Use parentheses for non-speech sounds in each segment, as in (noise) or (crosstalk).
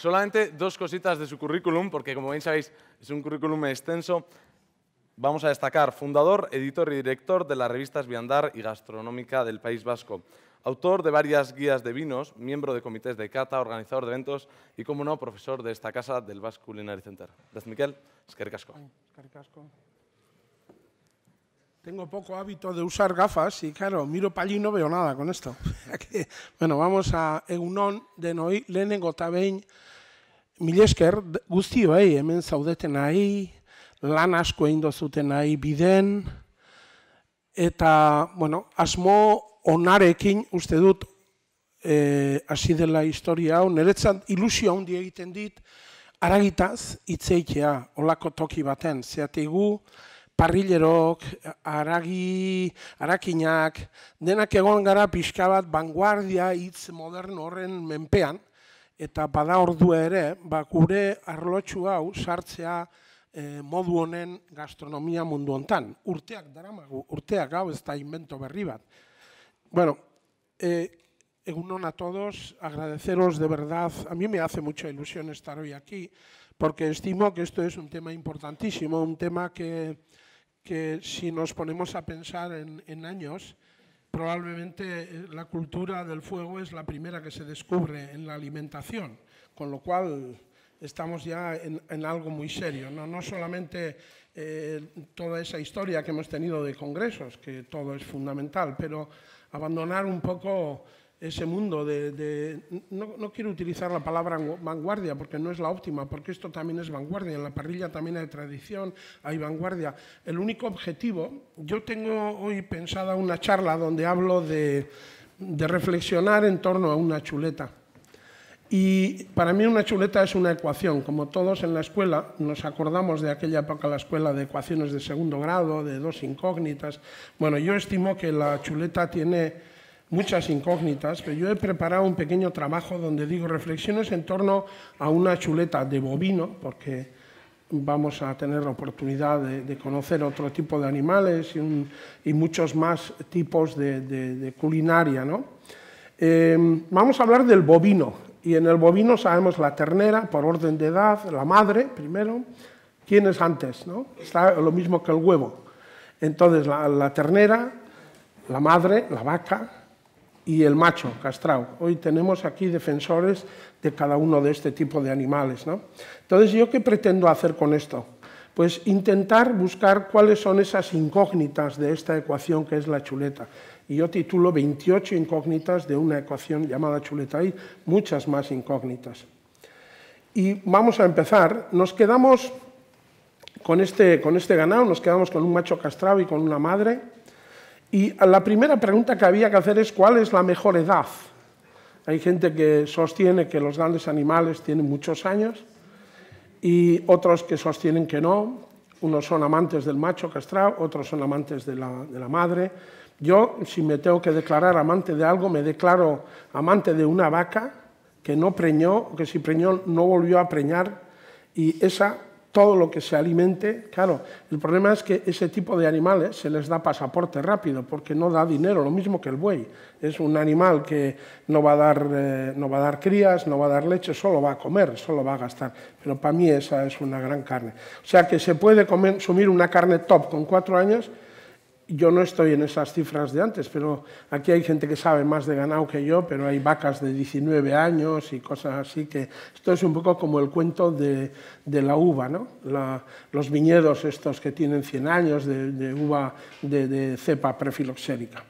Solamente dos cositas de su currículum, porque como bien sabéis, es un currículum extenso. Vamos a destacar, fundador, editor y director de las revistas Viandar y Gastronómica del País Vasco, autor de varias guías de vinos, miembro de comités de cata, organizador de eventos y, como no, profesor de esta casa del Basque Culinary Center. Gracias, Miquel. Tengo poco hábito de usar gafas y claro, miro para allí y no veo nada con esto. (laughs) bueno, vamos a Eunon de Noi Milesker guzti bai hemen zaudeten nahi, lan asko egin zuten nahi biden eta bueno, asmo onarekin uste dut e, hasi dela historia hau niretzen ilusio handi egiten dit aragitaz hitzeitea olako toki baten zeategu, parrillerok, aragi, arakinak, denak egon gara pixka bat vanguardia hitz modern horren menpean. eta bada ordua ere, ba, gure arlotxu hau sartzea e, modu honen gastronomia mundu hontan. Urteak invento berri bat. Bueno, eh, egunon a todos, agradeceros de verdad, a mí me hace mucha ilusión estar hoy aquí, porque estimo que esto es un tema importantísimo, un tema que, que si nos ponemos a pensar en, en años, Probablemente eh, la cultura del fuego es la primera que se descubre en la alimentación, con lo cual estamos ya en, algo muy serio. No, no solamente eh, toda esa historia que hemos tenido de congresos, que todo es fundamental, pero abandonar un poco ese mundo de... no, quiero utilizar la palabra vanguardia porque no es la óptima, porque esto también es vanguardia, en la parrilla también hay tradición, hay vanguardia. El único objetivo, yo tengo hoy pensada una charla donde hablo de, reflexionar en torno a una chuleta. Y para mí una chuleta es una ecuación. Como todos en la escuela, nos acordamos de aquella época la escuela de ecuaciones de segundo grado, de dos incógnitas. Bueno, yo estimo que la chuleta tiene muchas incógnitas, pero yo he preparado un pequeño trabajo donde digo reflexiones en torno a una chuleta de bovino, porque vamos a tener la oportunidad de, conocer otro tipo de animales y, muchos más tipos de, culinaria. Em, vamos a hablar del bovino, y en el bovino sabemos la ternera, por orden de edad, la madre primero, quién es antes, ¿no? Está lo mismo que el huevo. Entonces, la ternera, la madre, la vaca, y el macho castrado. Hoy tenemos aquí defensores de cada uno de este tipo de animales. ¿no? Entonces, ¿yo qué pretendo hacer con esto? Pues intentar buscar cuáles son esas incógnitas de esta ecuación que es la chuleta. Y yo titulo 28 incógnitas de una ecuación llamada chuleta. Hay muchas más incógnitas. Y vamos a empezar. Nos quedamos con este, con este ganado, nos quedamos con un macho castrado y con una madre. Y la primera pregunta que había que hacer es cuál es la mejor edad. Hay gente que sostiene que los grandes animales tienen muchos años y otros que sostienen que no. Unos son amantes del macho castrado, otros son amantes de la, madre. Yo, si me tengo que declarar amante de algo, me declaro amante de una vaca que no preñó, que si preñó no volvió a preñar, y esa todo lo que se alimente. Claro, el problema es que ese tipo de animales se les da pasaporte rápido porque no da dinero, lo mismo que el buey. Es un animal que no va a dar, eh, no va a dar crías, no va a dar leche, solo va a comer, solo va a gastar. Pero para mí esa es una gran carne. O sea que se puede consumir una carne top con cuatro años yo no estoy en esas cifras de antes, pero aquí hay gente que sabe más de ganado que yo, pero hay vacas de 19 años y cosas así, que esto es un poco como el cuento de, la uva, ¿no? los viñedos estos que tienen 100 años de, uva de, de, cepa prefiloxérica.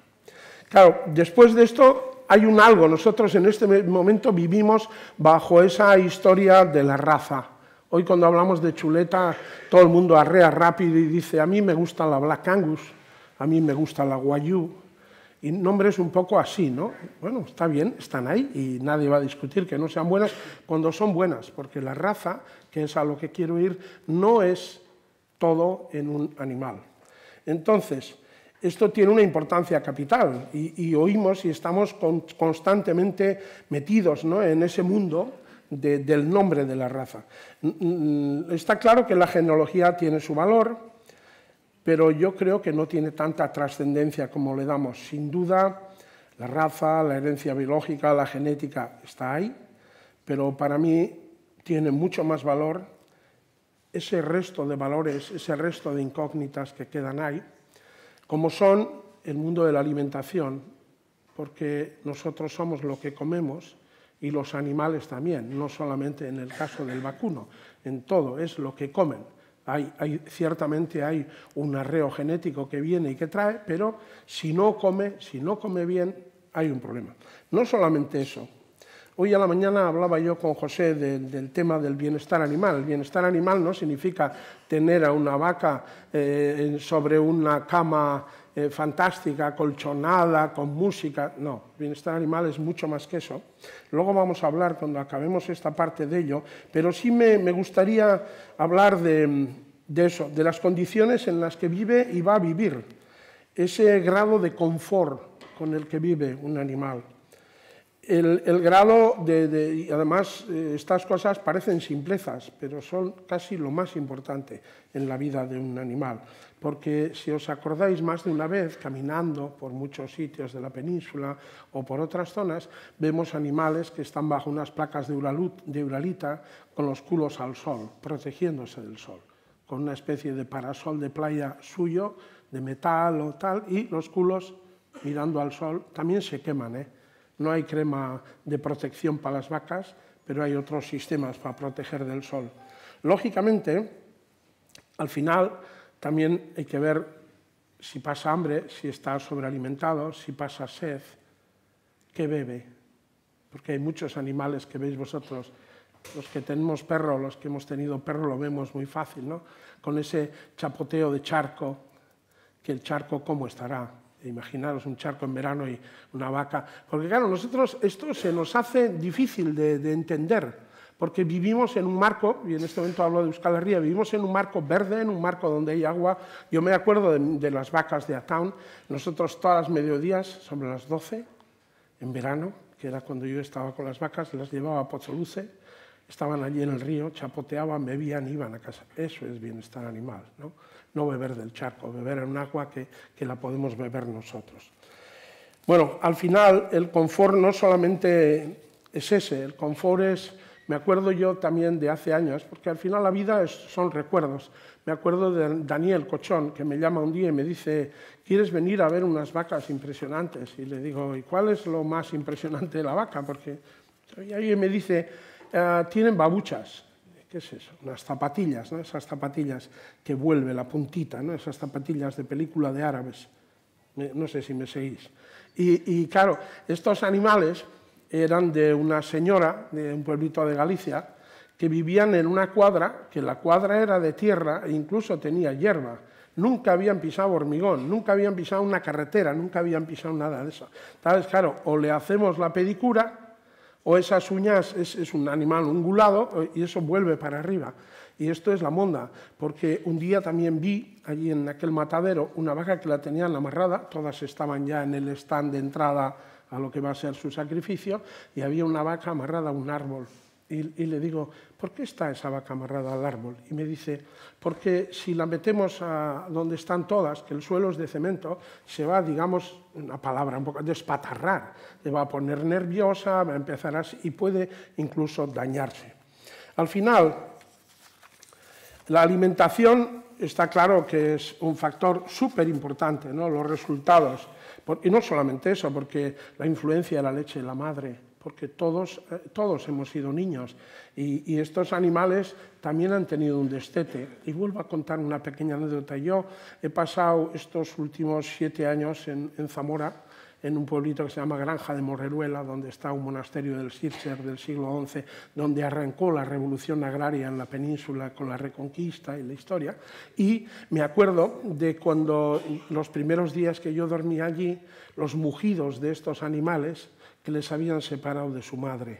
Claro, después de esto hay un algo, nosotros en este momento vivimos bajo esa historia de la raza. Hoy cuando hablamos de chuleta, todo el mundo arrea rápido y dice, a mí me gusta la Black Angus a mí me gusta la guayú, y nombres un poco así, ¿no? Bueno, está bien, están ahí y nadie va a discutir que no sean buenas cuando son buenas, porque la raza, que es a lo que quiero ir, no es todo en un animal. Entonces, esto tiene una importancia capital y, oímos y estamos constantemente metidos en ese mundo del nombre de la raza. Está claro que la genealogía tiene su valor, pero yo creo que no tiene tanta trascendencia como le damos. Sin duda, la raza, la herencia biológica, la genética está ahí, pero para mí tiene mucho más valor ese resto de valores, ese resto de incógnitas que quedan ahí, como son el mundo de la alimentación, porque nosotros somos lo que comemos y los animales también, no solamente en el caso del vacuno, en todo es lo que comen ciertamente hay un arreo genético que viene y que trae, pero si no come, si no come bien, hay un problema. No solamente eso. Hoy a la mañana hablaba yo con José del tema del bienestar animal. El bienestar animal no significa tener a una vaca eh, sobre una cama eh, fantástica, colchonada, con música. No, bienestar animal es mucho más que eso. Luego vamos a hablar cuando acabemos esta parte de ello, pero sí me, gustaría hablar de eso, de las condiciones en las que vive y va a vivir, ese grado de confort con el que vive un animal el, grado de, además eh, estas cosas parecen simplezas, pero son casi lo más importante en la vida de un animal, porque si os acordáis más de una vez, caminando por muchos sitios de la península o por otras zonas, vemos animales que están bajo unas placas de, de uralita con los culos al sol, protegiéndose del sol, con una especie de parasol de playa suyo, de metal o tal, y los culos mirando al sol, también se queman, ¿eh? No hay crema de protección para las vacas, pero hay otros sistemas para proteger del sol. Lógicamente, al final también hay que ver si pasa hambre, si está sobrealimentado, si pasa sed, qué bebe. Porque hay muchos animales que veis vosotros los que tenemos perro, los que hemos tenido perro, lo vemos muy fácil, ¿no? Con ese chapoteo de charco, que el charco cómo estará, imaginaros un charco en verano y una vaca, porque claro, nosotros esto se nos hace difícil de, entender, porque vivimos en un marco, y en este momento hablo de Euskal Herria, vivimos en un marco verde, en un marco donde hay agua. Yo me acuerdo de, las vacas de Atown, nosotros todas las mediodías, sobre las 12, en verano, que era cuando yo estaba con las vacas, las llevaba a Pozzoluce, estaban allí en el río, chapoteaban, bebían, iban a casa. Eso es bienestar animal, ¿no? No beber del charco, beber en un agua que, la podemos beber nosotros. Bueno, al final el confort no solamente es ese, el confort es, me acuerdo yo también de hace años, porque al final la vida son recuerdos. Me acuerdo de Daniel Cochón, que me llama un día y me dice, ¿quieres venir a ver unas vacas impresionantes? Y le digo, ¿y cuál es lo más impresionante de la vaca? Porque y ahí me dice, eh, tienen babuchas. ¿Qué es eso? Unas zapatillas, ¿no? esas zapatillas que vuelve la puntita, ¿no? esas zapatillas de película de árabes. No sé si me seguís. Y, y claro, estos animales eran de una señora de un pueblito de Galicia que vivían en una cuadra, que la cuadra era de tierra e incluso tenía hierba. Nunca habían pisado hormigón, nunca habían pisado una carretera, nunca habían pisado nada de eso. Tal claro, o le hacemos la pedicura o esas uñas es, un animal ungulado eh, y eso vuelve para arriba. Y esto es la monda, porque un día también vi allí en aquel matadero una vaca que la tenían amarrada, todas estaban ya en el stand de entrada a lo que va a ser su sacrificio, y había una vaca amarrada a un árbol y, le digo, ¿por qué está esa vaca amarrada al árbol? Y me dice, porque si la metemos a donde están todas, que el suelo es de cemento, se va, digamos, una palabra un poco, despatarrar, se va a poner nerviosa, va a empezar así y puede incluso dañarse. Al final, la alimentación está claro que es un factor súper importante, ¿no? los resultados. Y no solamente eso, porque la influencia de la leche de la madre, porque eh, todos, hemos sido niños y, estos animales también han tenido un destete. Y vuelvo a contar una pequeña anécdota. Yo he pasado estos últimos siete años en, Zamora, en un pueblito que se llama Granja de Morreruela, donde está un monasterio del del siglo XI, donde arrancó la revolución agraria en la península con la reconquista y la historia. Y me acuerdo de cuando los primeros días que yo dormí allí, los mugidos de estos animales, que les habían separado de su madre.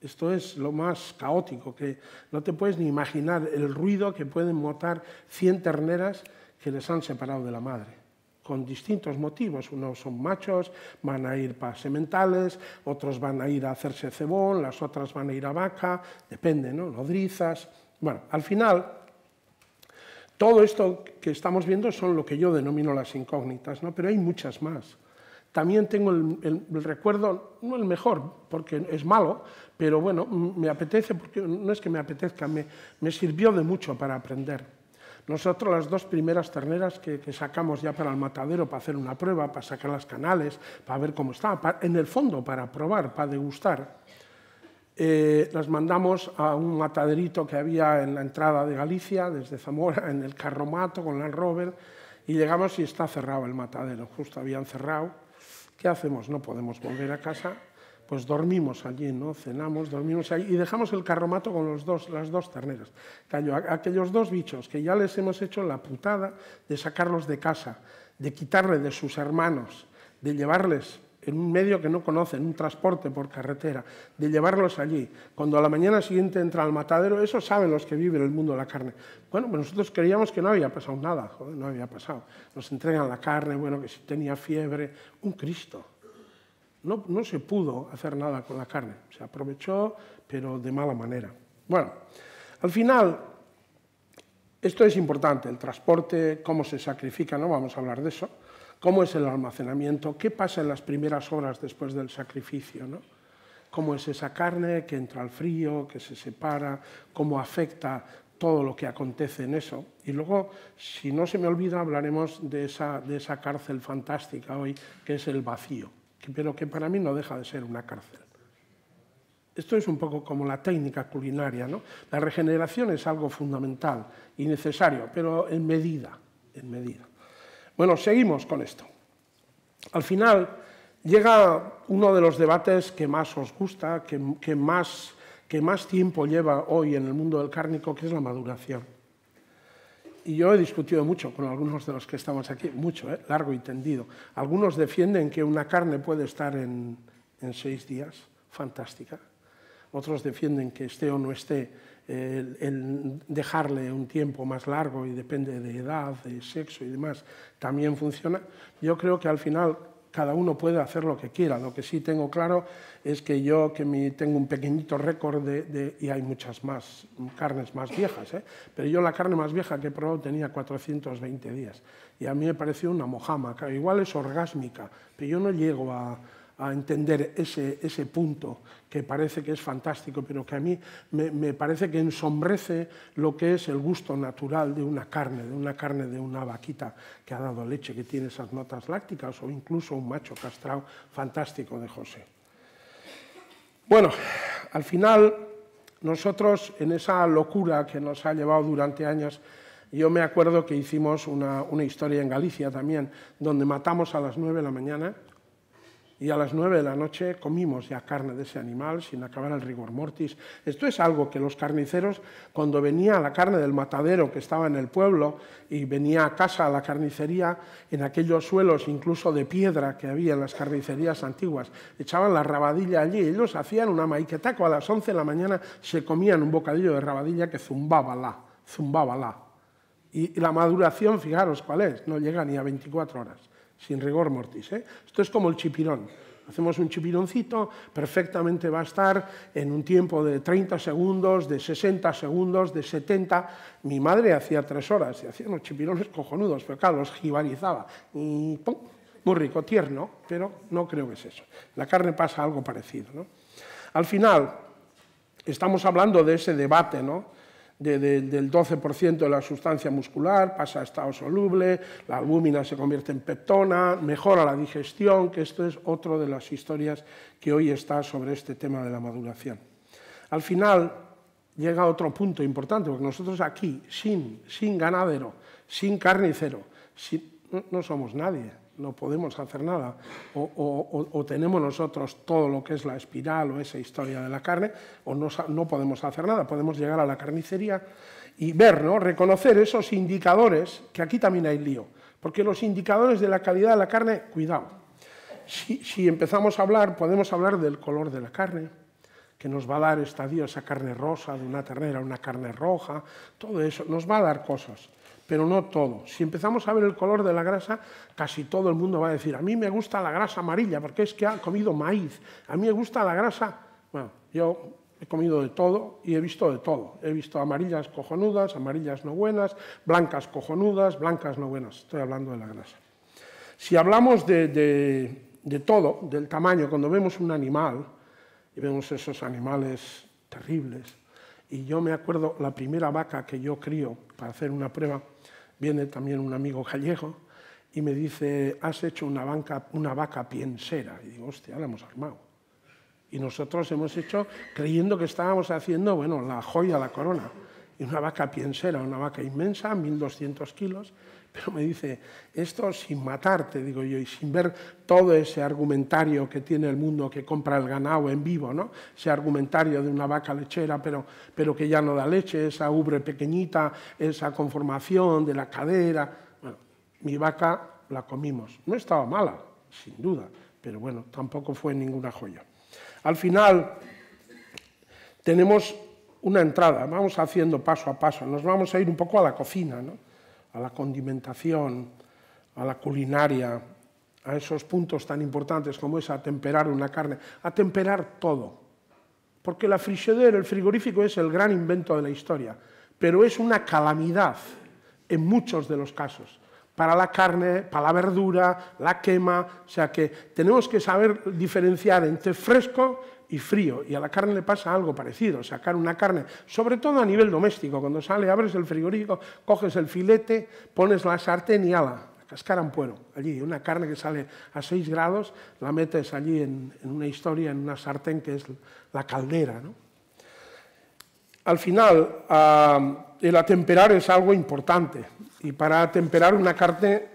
Esto es lo más caótico, que no te puedes ni imaginar el ruido que pueden motar 100 terneras que les han separado de la madre, con distintos motivos. Unos son machos, van a ir para sementales, otros van a ir a hacerse cebón, las otras van a ir a vaca, depende, ¿no? Nodrizas. Bueno, al final, todo esto que estamos viendo son lo que yo denomino las incógnitas, ¿no? pero hay muchas más. También tengo el, recuerdo, no el mejor, porque es malo, pero bueno, me apetece, porque no es que me apetezca, me, sirvió de mucho para aprender. Nosotros las dos primeras terneras que, sacamos ya para el matadero, para hacer una prueba, para sacar las canales, para ver cómo estaba, en el fondo para probar, para degustar, eh, las mandamos a un mataderito que había en la entrada de Galicia, desde Zamora, en el Carromato, con el Robert, y llegamos y está cerrado el matadero, justo habían cerrado. ¿Qué hacemos? No podemos volver a casa, pues dormimos allí, ¿no? Cenamos, dormimos allí y dejamos el carromato con los dos, las dos terneras. Cayó aquellos dos bichos que ya les hemos hecho la putada de sacarlos de casa, de quitarle de sus hermanos, de llevarles en un medio que no conocen, un transporte por carretera, de llevarlos allí. Cuando a la mañana siguiente entra al matadero, eso saben los que viven el mundo de la carne. Bueno, pues nosotros creíamos que no había pasado nada, joder, no había pasado. Nos entregan la carne, bueno, que si tenía fiebre, un Cristo. no se pudo hacer nada con la carne, se aprovechó, pero de mala manera. Bueno, al final, esto es importante, el transporte, cómo se sacrifica, no vamos a hablar de eso, cómo es el almacenamiento, qué pasa en las primeras horas después del sacrificio, cómo es esa carne que entra al frío, que se separa, cómo afecta todo lo que acontece en eso. Y luego, si no se me olvida, hablaremos de esa, cárcel fantástica hoy, que es el vacío, pero que para mí no deja de ser una cárcel. Esto es un poco como la técnica culinaria, ¿no? La regeneración es algo fundamental y necesario, pero en medida, en medida. Bueno, seguimos con esto. Al final llega uno de los debates que más os gusta, que, más, tiempo lleva hoy en el mundo del cárnico, que es la maduración. Y yo he discutido mucho con algunos de los que estamos aquí, mucho, ¿eh? largo y tendido. Algunos defienden que una carne puede estar en seis días, fantástica. Otros defienden que esté o no esté el, dejarle un tiempo más largo y depende de edad, de sexo y demás, también funciona. Yo creo que al final cada uno puede hacer lo que quiera. Lo que sí tengo claro es que yo que me tengo un pequeñito récord de, y hay muchas más carnes más viejas, ¿eh? pero yo la carne más vieja que he probado tenía 420 días y a mí me pareció una mojama. Igual es orgásmica, pero yo no llego a a entender ese, punto que parece que es fantástico, pero que a mí me, parece que ensombrece lo que es el gusto natural de una carne, de una carne de una vaquita que ha dado leche, que tiene esas notas lácticas, o incluso un macho castrado fantástico de José. Bueno, al final, nosotros en esa locura que nos ha llevado durante años, yo me acuerdo que hicimos una, una historia en Galicia también, donde matamos a las 9 de la mañana y a las 9 de la noche comimos ya carne de ese animal sin acabar el rigor mortis. Esto es algo que los carniceros, cuando venía la carne del matadero que estaba en el pueblo y venía a casa a la carnicería, en aquellos suelos incluso de piedra que había en las carnicerías antiguas, echaban la rabadilla allí. y Ellos hacían una maiquetaco a las 11 de la mañana, se comían un bocadillo de rabadilla que zumbaba la, zumbaba la. Y la maduración, fijaros cuál es, no llega ni a 24 horas sin rigor mortis. ¿eh? Esto es como el chipirón. Hacemos un chipironcito, perfectamente va a estar en un tiempo de 30 segundos, de 60 segundos, de 70. Mi madre hacía tres horas y hacía unos chipirones cojonudos, pero claro, los jibarizaba. Y ¡pum! Muy rico, tierno, pero no creo que es eso. La carne pasa algo parecido. ¿no? Al final, estamos hablando de ese debate, ¿no? del 12% de la sustancia muscular, pasa a estado soluble, la albúmina se convierte en peptona, mejora la digestión, que esto es otra de las historias que hoy está sobre este tema de la maduración. Al final llega otro punto importante, porque nosotros aquí, sin, ganadero, sin carnicero, no somos nadie no podemos hacer nada, o, tenemos nosotros todo lo que es la espiral o esa historia de la carne, o no, podemos hacer nada, podemos llegar a la carnicería y ver, reconocer esos indicadores, que aquí también hay lío, porque los indicadores de la calidad de la carne, cuidado, si, si empezamos a hablar, podemos hablar del color de la carne, que nos va a dar esta estadio esa carne rosa de una ternera, una carne roja, todo eso, nos va a dar cosas pero no todo. Si empezamos a ver el color de la grasa, casi todo el mundo va a decir, a mí me gusta la grasa amarilla, porque es que ha comido maíz, a mí me gusta la grasa... Bueno, yo he comido de todo y he visto de todo. He visto amarillas cojonudas, amarillas no buenas, blancas cojonudas, blancas no buenas. Estoy hablando de la grasa. Si hablamos de, todo, del tamaño, cuando vemos un animal, y vemos esos animales terribles, y yo me acuerdo la primera vaca que yo crío para hacer una prueba, viene también un amigo gallego y me dice, has hecho una, una vaca piensera. Y digo, hostia, la hemos armado. Y nosotros hemos hecho, creyendo que estábamos haciendo, bueno, la joya, la corona. Y una vaca piensera, una vaca inmensa, 1.200 kilos, pero me dice, esto sin matarte, digo yo, y sin ver todo ese argumentario que tiene el mundo que compra el ganado en vivo, ¿no? Ese argumentario de una vaca lechera, pero, que ya no da leche, esa ubre pequeñita, esa conformación de la cadera. Bueno, mi vaca la comimos. No estaba mala, sin duda, pero bueno, tampoco fue ninguna joya. Al final tenemos una entrada, vamos haciendo paso a paso, nos vamos a ir un poco a la cocina, ¿no? a la condimentación, a la culinaria, a esos puntos tan importantes como es atemperar una carne, atemperar todo. Porque la frixedera, el frigorífico, es el gran invento de la historia, pero es una calamidad en muchos de los casos. Para la carne, para la verdura, la quema, o sea que tenemos que saber diferenciar entre fresco y frío. Y a la carne le pasa algo parecido. Sacar una carne, sobre todo a nivel doméstico, cuando sale, abres el frigorífico, coges el filete, pones la sartén y ala, cascara en puero. Allí, una carne que sale a 6 grados, la metes allí en, una historia, en una sartén que es la caldera. ¿no? Al final, el atemperar es algo importante. Y para atemperar una carne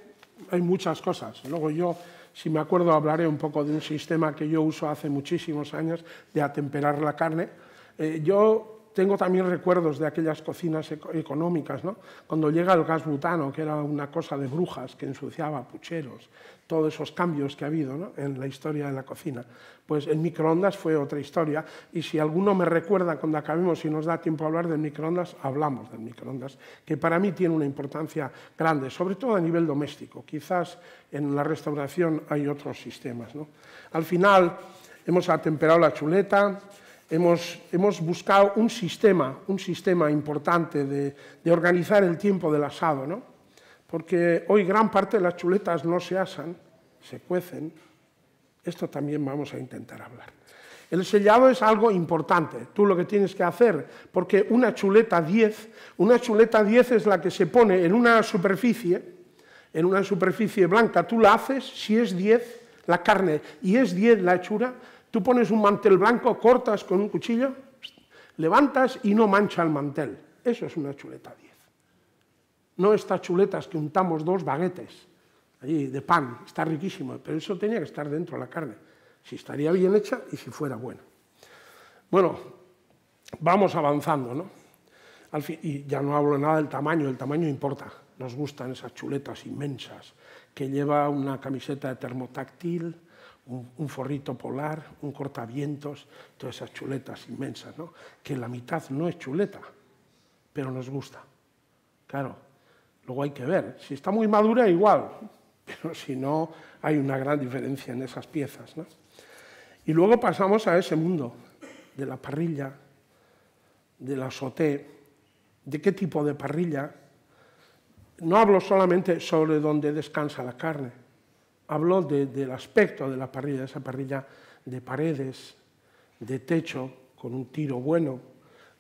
hay muchas cosas. Luego yo si me acuerdo, hablaré un poco de un sistema que yo uso hace muchísimos años de atemperar la carne. Eh, yo tengo también recuerdos de aquellas cocinas económicas, ¿no? cuando llega el gas butano, que era una cosa de brujas que ensuciaba pucheros, todos esos cambios que ha habido en la historia de la cocina. Pues el microondas fue otra historia y si alguno me recuerda cuando acabemos, y nos da tiempo a hablar del microondas, hablamos del microondas, que para mí tiene una importancia grande, sobre todo a nivel doméstico. Quizás en la restauración hay otros sistemas. Al final hemos atemperado la chuleta, hemos, hemos buscado un sistema, un sistema importante de, organizar el tiempo del asado, ¿no? porque hoy gran parte de las chuletas no se asan, se cuecen. Esto también vamos a intentar hablar. El sellado es algo importante, tú lo que tienes que hacer, porque una chuleta 10, una chuleta 10 es la que se pone en una superficie, en una superficie blanca, tú la haces, si es 10 la carne y es 10 la hechura, Tú pones un mantel blanco, cortas con un cuchillo, levantas y no mancha el mantel. Eso es una chuleta 10. No estas chuletas que untamos dos baguetes allí de pan, está riquísimo, pero eso tenía que estar dentro de la carne, si estaría bien hecha y si fuera buena. Bueno, vamos avanzando, ¿no? y ya no hablo nada del tamaño, el tamaño importa. Nos gustan esas chuletas inmensas que lleva una camiseta de termotáctil, un, forrito polar, un cortavientos, todas esas chuletas inmensas, ¿no? que la mitad no es chuleta, pero nos gusta. Claro, luego hay que ver, si está muy madura igual, (laughs) pero si no hay una gran diferencia en esas piezas. Y luego pasamos a ese mundo de la parrilla, de la soté, de qué tipo de parrilla. No hablo solamente sobre dónde descansa la carne, habló del aspecto de la parrilla, de esa parrilla de paredes, de techo, con un tiro bueno,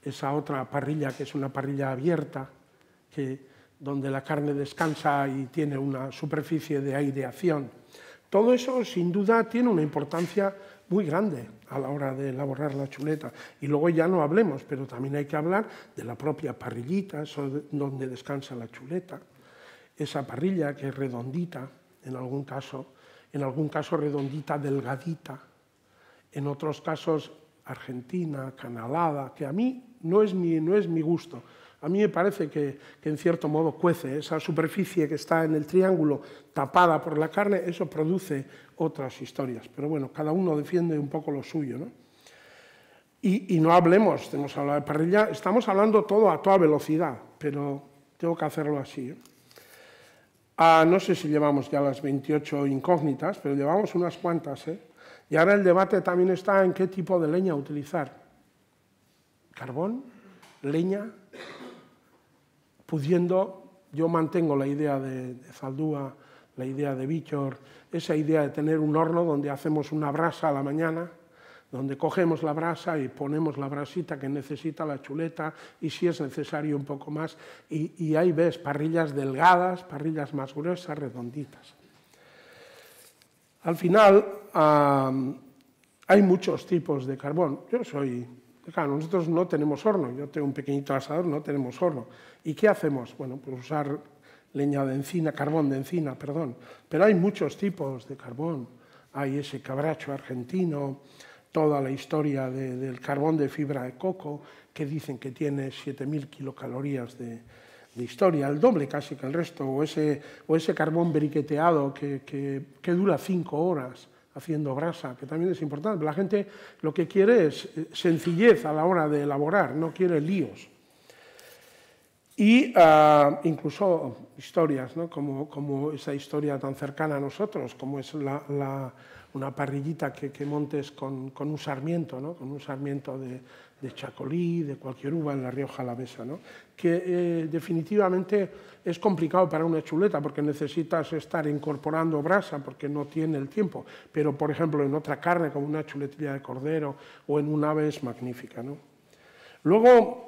esa otra parrilla que es una parrilla abierta, donde la carne descansa y tiene una superficie de aireación. Todo eso, sin duda, tiene una importancia muy grande a la hora de elaborar la chuleta. Y luego ya no hablemos, pero también hay que hablar de la propia parrillita, donde descansa la chuleta, esa parrilla que es redondita, en algún caso, en algún caso redondita, delgadita, en otros casos argentina, canalada, que a mí no es mi, gusto. A mí me parece que, que, en cierto modo cuece esa superficie que está en el triángulo tapada por la carne, eso produce otras historias. Pero bueno, cada uno defiende un poco lo suyo. ¿no? Y, no hablemos, estamos hablando todo a toda velocidad, pero tengo que hacerlo así. ¿eh? Ah, no sé si llevamos ya las 28 incógnitas, pero llevamos unas cuantas. ¿eh? Y ahora el debate también está en qué tipo de leña utilizar. Carbón, leña, pudiendo, yo mantengo la idea de, Zaldúa, la idea de Bichor, esa idea de tener un horno donde hacemos una brasa a la mañana donde cogemos la brasa y ponemos la brasita que necesita la chuleta y si es necesario un poco más. Y, ahí ves parrillas delgadas, parrillas más gruesas, redonditas. Al final hay muchos tipos de carbón. Yo soy... nosotros no tenemos horno, yo tengo un pequeñito asador, no tenemos horno. ¿Y qué hacemos? Bueno, pues usar leña de encina, carbón de encina, perdón. Pero hay muchos tipos de carbón. Hay ese cabracho argentino, toda la historia del carbón de fibra de coco, que dicen que tiene 7.000 kilocalorías de, historia, el doble casi que el resto, o ese, o ese carbón briqueteado que, dura 5 horas haciendo brasa, que también es importante. La gente lo que quiere es eh, sencillez a la hora de elaborar, no quiere líos y ah, incluso historias, como, como, esa historia tan cercana a nosotros, como es la, una parrillita que, montes con, un sarmiento, ¿no? con un sarmiento de, chacolí, de cualquier uva en la Rioja La ¿no? que eh, definitivamente es complicado para una chuleta porque necesitas estar incorporando brasa porque no tiene el tiempo, pero por ejemplo en otra carne como una chuletilla de cordero o en un ave es magnífica. Luego,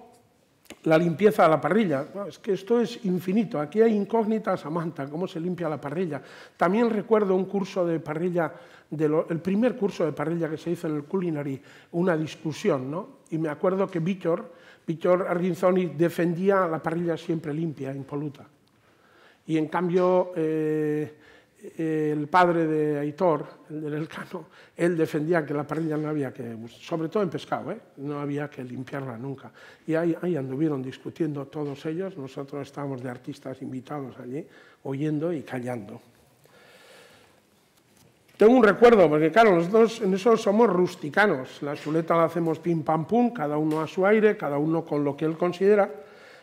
la limpieza de la parrilla. Es que esto es infinito. Aquí hay incógnitas, Samantha, cómo se limpia la parrilla. También recuerdo un curso de parrilla del primer curso de parrilla que se hizo en el Culinary, una discusión, ¿no? Y me acuerdo que Víctor, Víctor Arginzoni defendía la parrilla siempre limpia, impoluta. Y en cambio, eh, eh, el padre de Aitor, el del Elcano, él defendía que la parrilla no había que, sobre todo en pescado, ¿eh? no había que limpiarla nunca. Y ahí, ahí, anduvieron discutiendo todos ellos, nosotros estábamos de artistas invitados allí, oyendo y callando. Tengo un recuerdo, porque claro, los dos en eso somos rusticanos. La chuleta la hacemos pim pam pum, cada uno a su aire, cada uno con lo que él considera.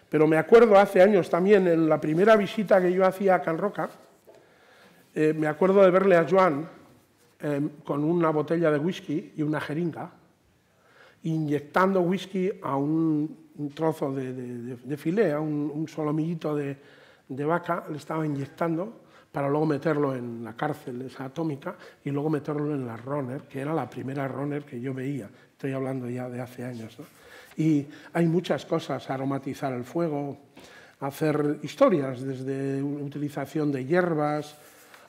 Pero me acuerdo hace años también, en la primera visita que yo hacía a Can eh, me acuerdo de verle a Joan eh, con una botella de whisky y una jeringa, inyectando whisky a un, trozo de, de, a un, un solomillito de vaca, le estaba inyectando para luego meterlo en la cárcel esa atómica y luego meterlo en la Runner, que era la primera Runner que yo veía, estoy hablando ya de hace años. Y hay muchas cosas, aromatizar el fuego, hacer historias desde utilización de hierbas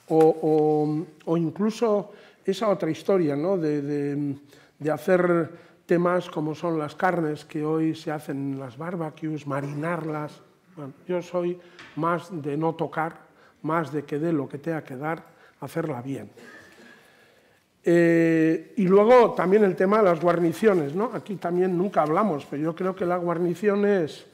o, incluso esa otra historia ¿no? de, de, hacer temas como son las carnes que hoy se hacen en las barbecues, marinarlas. yo soy más de no tocar más de que dé lo que ha que dar, hacerla bien. Eh, y luego también el tema de las guarniciones, ¿no? Aquí también nunca hablamos, pero yo creo que la guarnición es...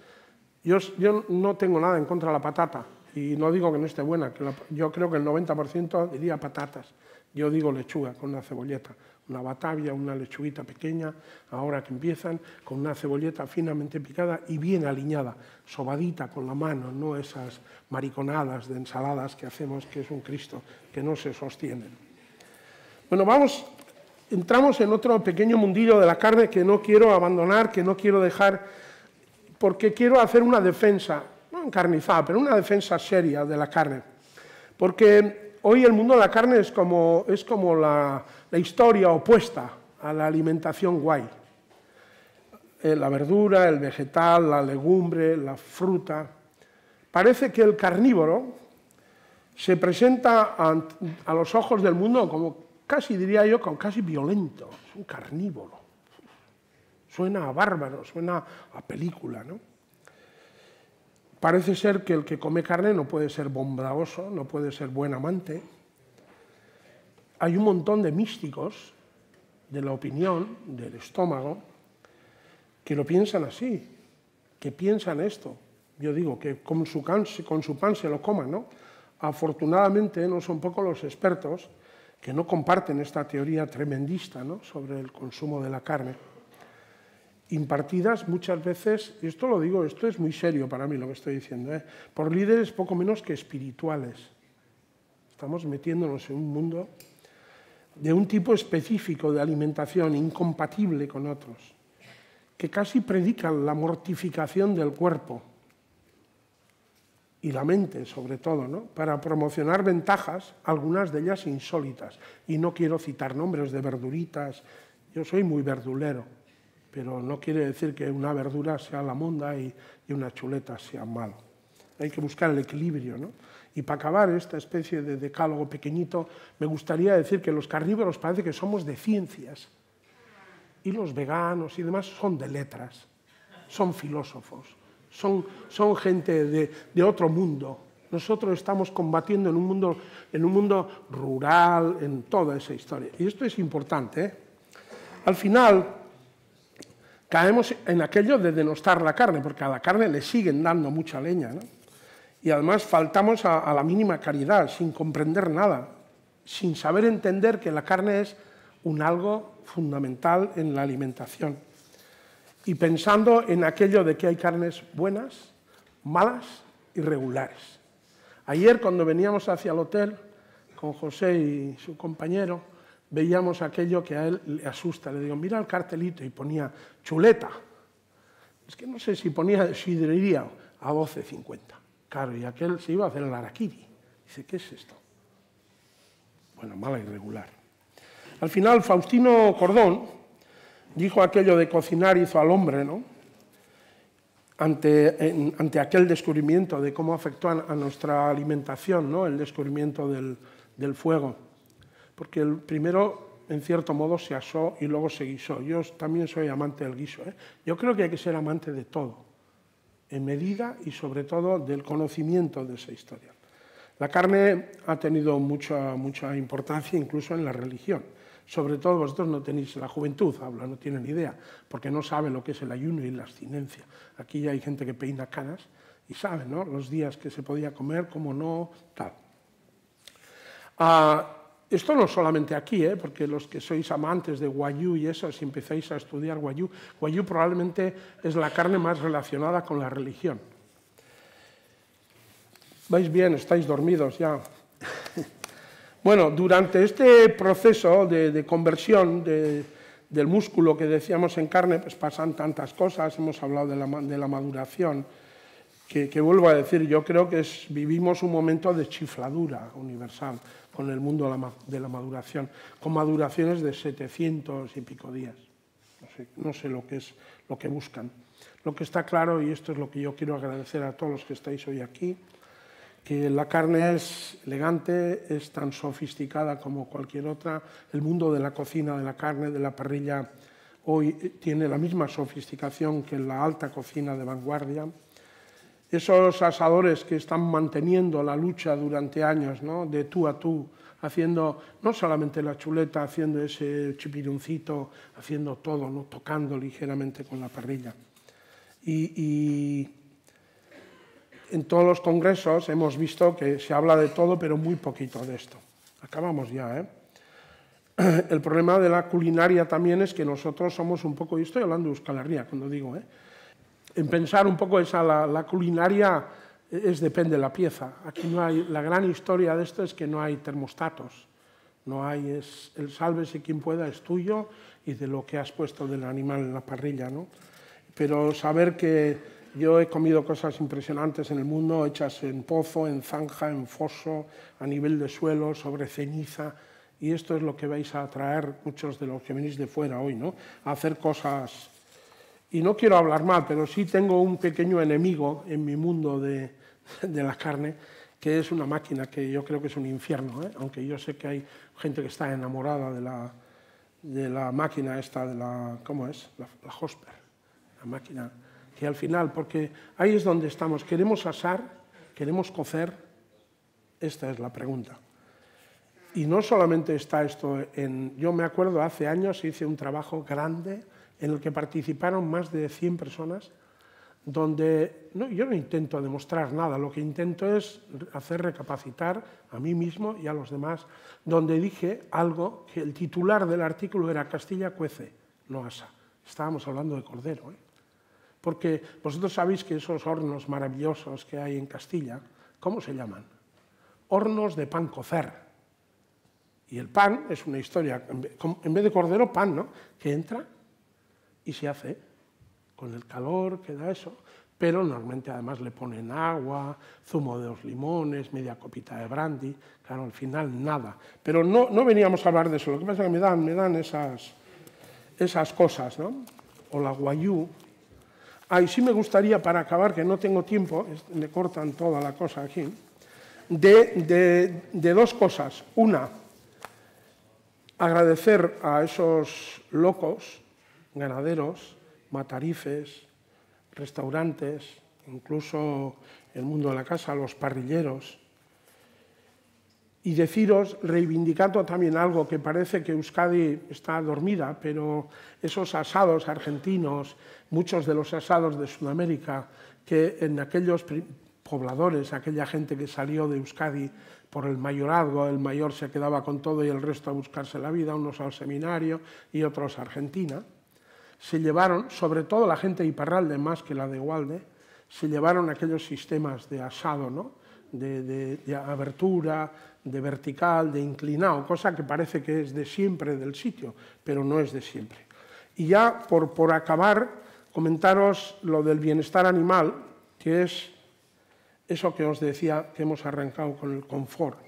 Yo, no tengo nada en contra de la patata, y no digo que no esté buena, yo creo que el 90% diría patatas. Yo digo lechuga con una cebolleta, una batavia, una lechuguita pequeña, ahora que empiezan, con una cebolleta finamente picada y bien aliñada, sobadita con la mano, no esas mariconadas de ensaladas que hacemos, que es un Cristo, que no se sostienen. Bueno, vamos, entramos en otro pequeño mundillo de la carne que no quiero abandonar, que no quiero dejar, porque quiero hacer una defensa, no encarnizada, pero una defensa seria de la carne. Porque Hoy el mundo de la carne es como, la, historia opuesta a la alimentación guay. Eh, la verdura, el vegetal, la legumbre, la fruta. Parece que el carnívoro se presenta a, los ojos del mundo como casi, diría yo, como casi violento. Es un carnívoro. Suena a bárbaro, suena a película, ¿no? Parece ser que el que come carne no puede ser bondadoso, no puede ser buen amante. Hay un montón de místicos de la opinión, del estómago, que lo piensan así, que piensan esto. Yo digo que con su, pan se lo coman, Afortunadamente no son pocos los expertos que no comparten esta teoría tremendista sobre el consumo de la carne impartidas muchas veces, y esto lo digo, esto es muy serio para mí lo que estoy diciendo, ¿eh? por líderes poco menos que espirituales. Estamos metiéndonos en un mundo de un tipo específico de alimentación incompatible con otros, que casi predican la mortificación del cuerpo y la mente sobre todo, para promocionar ventajas, algunas de ellas insólitas. Y no quiero citar nombres de verduritas, yo soy muy verdulero pero no quiere decir que una verdura sea la monda y, una chuleta sea malo. Hay que buscar el equilibrio. ¿no? Y para acabar esta especie de decálogo pequeñito, me gustaría decir que los carnívoros parece que somos de ciencias y los veganos y demás son de letras, son filósofos, son, son gente de, otro mundo. Nosotros estamos combatiendo en un, mundo, en un mundo rural, en toda esa historia. Y esto es importante. ¿eh? Al final, caemos en aquello de denostar la carne, porque a la carne le siguen dando mucha leña. Y además faltamos a, a, la mínima caridad, sin comprender nada, sin saber entender que la carne es un algo fundamental en la alimentación. Y pensando en aquello de que hay carnes buenas, malas y regulares. Ayer cuando veníamos hacia el hotel con José y su compañero, veíamos aquello que a él le asusta. Le digo, mira el cartelito y ponía chuleta. Es que no sé si ponía sidrería a 12.50. Claro, y aquel se iba a hacer el araquiri. Dice, ¿qué es esto? Bueno, mala irregular. Al final, Faustino Cordón dijo aquello de cocinar hizo al hombre, ¿no? Ante, aquel descubrimiento de cómo afectó a, nuestra alimentación, ¿no? El descubrimiento del fuego porque el primero, en cierto modo, se asó y luego se guisó. Yo también soy amante del guiso. ¿eh? Yo creo que hay que ser amante de todo, en medida y sobre todo del conocimiento de esa historia. La carne ha tenido mucha, mucha importancia incluso en la religión. Sobre todo vosotros no tenéis, la juventud habla, no tienen idea, porque no saben lo que es el ayuno y la abstinencia. Aquí ya hay gente que peina canas y sabe ¿no? los días que se podía comer, cómo no, tal. Ah, esto no solamente aquí, ¿eh? porque los que sois amantes de guayú y eso, si empezáis a estudiar guayú, guayú probablemente es la carne más relacionada con la religión. ¿Vais bien? ¿Estáis dormidos ya? (laughs) bueno, durante este proceso de, conversión del músculo que decíamos en carne, pues pasan tantas cosas, hemos hablado de la maduración, que, vuelvo a decir, yo creo que es, vivimos un momento de chifladura universal con el mundo de la maduración, con maduraciones de 700 y pico días. No sé, no sé lo que es lo que buscan. Lo que está claro, y esto es lo que yo quiero agradecer a todos los que estáis hoy aquí, que la carne es elegante, es tan sofisticada como cualquier otra. El mundo de la cocina, de la carne, de la parrilla, hoy eh, tiene la misma sofisticación que la alta cocina de vanguardia esos asadores que están manteniendo la lucha durante años, ¿no? de tú a tú, haciendo no solamente la chuleta, haciendo ese chipiruncito, haciendo todo, ¿no? tocando ligeramente con la parrilla. Y, en todos los congresos hemos visto que se habla de todo, pero muy poquito de esto. Acabamos ya, ¿eh? El problema de la culinaria también es que nosotros somos un poco, y estoy hablando de Euskal Herria cuando digo, ¿eh? en pensar un poco esa, la, culinaria e-, es depende de la pieza. Aquí no hay, la gran historia de esto es que no hay termostatos, no hay, es el sálvese quien pueda es tuyo y de lo que has puesto del animal en la parrilla, ¿no? Pero saber que yo he comido cosas impresionantes en el mundo, hechas en pozo, en zanja, en foso, a nivel de suelo, sobre ceniza, y esto es lo que vais a atraer muchos de los que venís de fuera hoy, ¿no? A hacer cosas y no quiero hablar mal, pero sí tengo un pequeño enemigo en mi mundo de, la carne, que es una máquina que yo creo que es un infierno, ¿eh? aunque yo sé que hay gente que está enamorada de la, de la máquina esta, de la, ¿cómo es? La, la Hosper, la máquina que al final, porque ahí es donde estamos, queremos asar, queremos cocer, esta es la pregunta. Y no solamente está esto en, yo me acuerdo hace años hice un trabajo grande en el que participaron más de 100 personas, donde no, yo no intento demostrar nada, lo que intento es hacer recapacitar a mí mismo y a los demás, donde dije algo que el titular del artículo era Castilla cuece, no asa. Estábamos hablando de cordero. ¿eh? Porque vosotros sabéis que esos hornos maravillosos que hay en Castilla, ¿cómo se llaman? Hornos de pan cocer. Y el pan es una historia, en vez de cordero, pan, ¿no? Que entra y se hace con el calor queda eso, pero normalmente además le ponen agua, zumo de los limones, media copita de brandy, claro, al final nada. Pero no, no veníamos a hablar de eso, lo que pasa es que me dan, me dan esas, esas cosas, ¿no? O la guayú. Ah, sí me gustaría, para acabar, que no tengo tiempo, le cortan toda la cosa aquí, de, de dos cosas. Una, agradecer a esos locos ganaderos, matarifes, restaurantes, incluso el mundo de la casa, los parrilleros. Y deciros, reivindicando también algo que parece que Euskadi está dormida, pero esos asados argentinos, muchos de los asados de Sudamérica, que en aquellos pobladores, aquella gente que salió de Euskadi por el mayorazgo, el mayor se quedaba con todo y el resto a buscarse la vida, unos al seminario y otros a Argentina se llevaron, sobre todo la gente de Iparralde más que la de Walde, se llevaron aquellos sistemas de asado, ¿no? de, abertura, de vertical, de inclinado, cosa que parece que es de siempre del sitio, pero no es de siempre. Y ya por, por acabar, comentaros lo del bienestar animal, que es eso que os decía que hemos arrancado con el confort.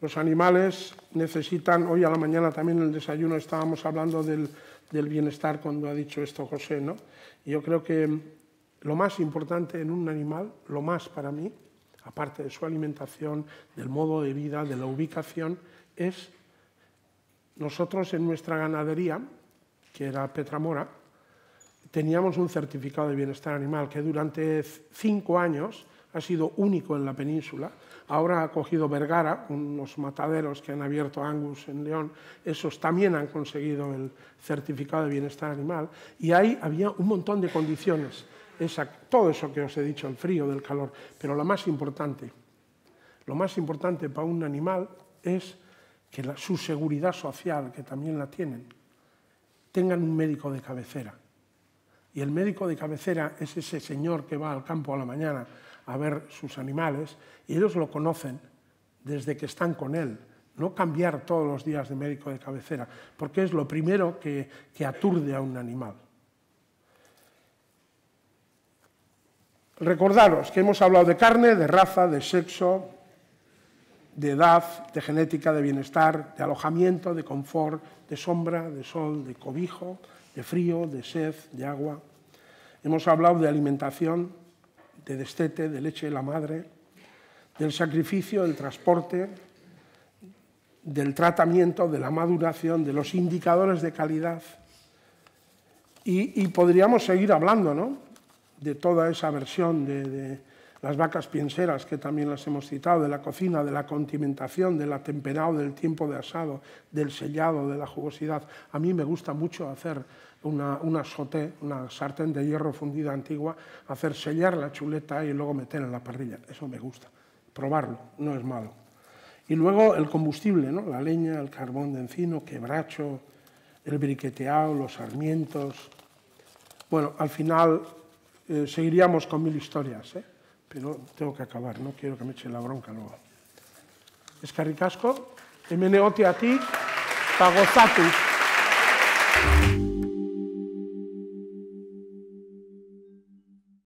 Los animales necesitan, hoy a la mañana también en el desayuno estábamos hablando del, del bienestar cuando ha dicho esto José. ¿no? Yo creo que lo más importante en un animal, lo más para mí, aparte de su alimentación, del modo de vida, de la ubicación, es nosotros en nuestra ganadería, que era Petramora, teníamos un certificado de bienestar animal que durante cinco años ha sido único en la península. Ahora ha cogido Vergara, unos mataderos que han abierto Angus en León, esos también han conseguido el certificado de bienestar animal, y ahí había un montón de condiciones, todo eso que os he dicho, el frío, del calor, pero lo más importante, lo más importante para un animal es que su seguridad social, que también la tienen, tengan un médico de cabecera. Y el médico de cabecera es ese señor que va al campo a la mañana a ver sus animales y ellos lo conocen desde que están con él. No cambiar todos los días de médico de cabecera, porque es lo primero que, aturde a un animal. Recordaros que hemos hablado de carne, de raza, de sexo, de edad, de genética, de bienestar, de alojamiento, de confort, de sombra, de sol, de cobijo, de frío, de sed, de agua. Hemos hablado de alimentación, de destete, de leche de la madre, del sacrificio, del transporte, del tratamiento, de la maduración, de los indicadores de calidad. Y, podríamos seguir hablando ¿no? de toda esa versión de, las vacas pienseras, que también las hemos citado, de la cocina, de la condimentación, del atemperado, del tiempo de asado, del sellado, de la jugosidad. A mí me gusta mucho hacer una, una sartén de hierro fundida antigua, hacer sellar la chuleta y luego meter en la parrilla. Eso me gusta. Probarlo, no es malo. Y luego el combustible, ¿no? la leña, el carbón de encino, quebracho, el briqueteado, los sarmientos. Bueno, al final eh, seguiríamos con mil historias, ¿eh? pero tengo que acabar, no quiero que me eche la bronca luego. Escarricasco, MNOTI, a ti,